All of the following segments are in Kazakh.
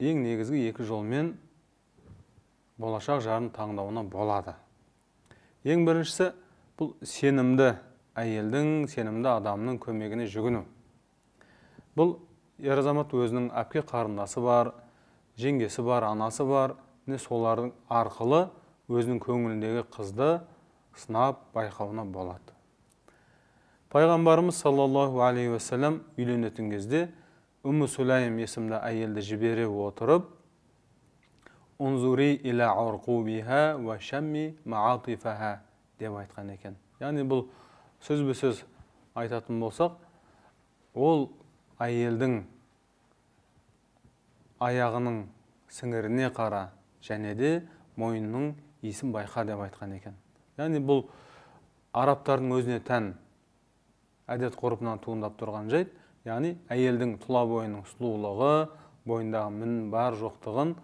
ең негізгі екі жолмен болашақ жарын таңдауына болады ең біріншісі бұл сенімді әйелдің сенімді адамның көмегіне жүгіну бұл ер азамат өзінің әпке қарындасы бар жеңгесі бар анасы бар міне солардың арқылы өзінің көңіліндегі қызды сынап байқауына болады пайғамбарымыз саллаллаху алейхи уассалам үйленетін кезде үмі сулайым есімді әйелді жібере отырып «Унзури ва деп айтқан екен яғни бұл сөзбе сөз айтатын болсақ ол әйелдің аяғының сіңіріне қара және де мойнының иісін байқа деп айтқан екен яғни бұл арабтардың өзіне тән әдет ғұрпынан туындап тұрған жайт яғни әйелдің тұла бойының сұлулығы бойындағы мін бар жоқтығын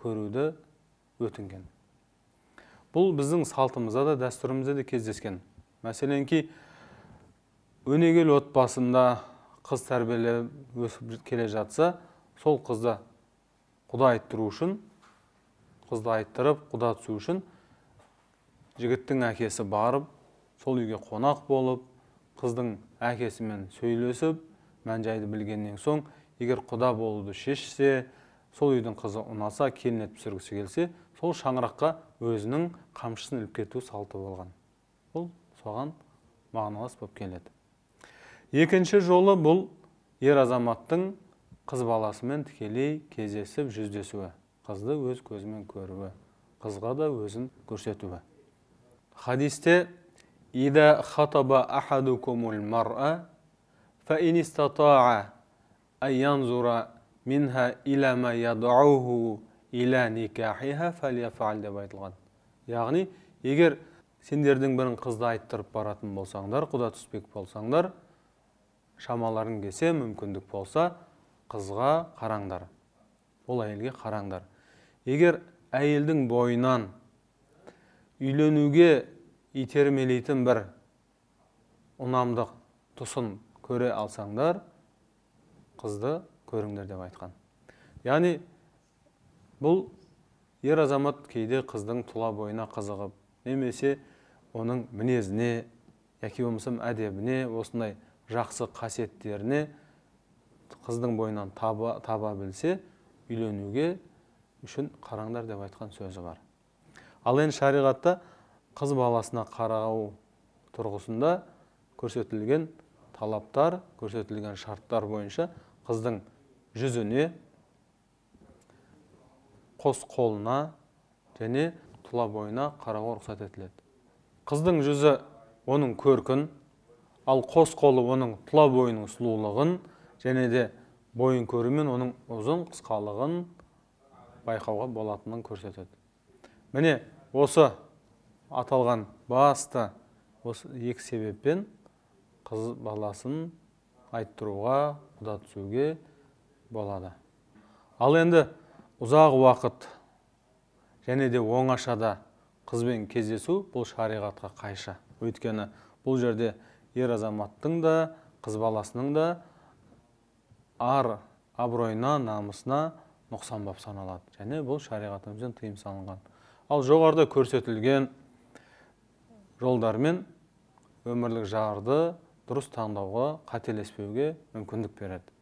көруді өтінген бұл біздің салтымызда да дәстүрімізде де кездескен мәселенки өнегелі отбасында қыз тәрбиелеп өсіп келе жатса сол қызды құда айттыру үшін қызды айттырып құда түсу үшін жігіттің әкесі барып сол үйге қонақ болып қыздың әкесімен сөйлесіп мән жайды білгеннен соң егер құда болуды шешсе сол үйдің қызы ұнаса келін етіп түсіргісі келсе сол шаңыраққа өзінің қамшысын іліп кету салты болған бұл соған мағыналас болып келеді екінші жолы бұл ер азаматтың қыз баласымен тікелей кездесіп жүздесуі қызды өз көзімен көруі қызға да өзін көрсетуі хадисте فإن استطاع أن ينظر منها إلى деп айтылған яғни егер сендердің бірің қызды айттырып баратын болсаңдар құда түспек болсаңдар шамаларың келсе мүмкіндік болса қызға қараңдар ол әйелге қараңдар егер әйелдің бойынан үйленуге итермелейтін бір ұнамдық тұсын көре алсаңдар қызды көріңдер деп айтқан яғни бұл ер азамат кейде қыздың тұла бойына қызығып немесе оның мінезіне яки болмаса әдебіне осындай жақсы қасиеттеріне қыздың бойынан таба, таба білсе үйленуге үшін қараңдар деп айтқан сөзі бар ал енді шариғатта қыз баласына қарау тұрғысында көрсетілген талаптар көрсетілген шарттар бойынша қыздың жүзіне қос қолына және тұла бойына қарауға рұқсат етіледі қыздың жүзі оның көркін ал қос қолы оның тұла бойының сұлулығын және де бойын көрумен оның ұзын қысқалығын байқауға болатынын көрсетеді міне осы аталған басты осы екі себеппен қыз баласын айттыруға құда түсуге болады ал енді ұзақ уақыт және де оңашада қызбен кездесу бұл шариғатқа қайшы өйткені бұл жерде ер азаматтың да қыз баласының да ар абыройына намысына нұқсан болып саналады және бұл шариғатымыздан тыйым салынған ал жоғарыда көрсетілген жолдармен өмірлік жарды дұрыс таңдауға қателеспеуге мүмкіндік береді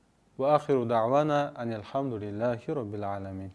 уахиру дауана анилхамдулиллахи роббил аламин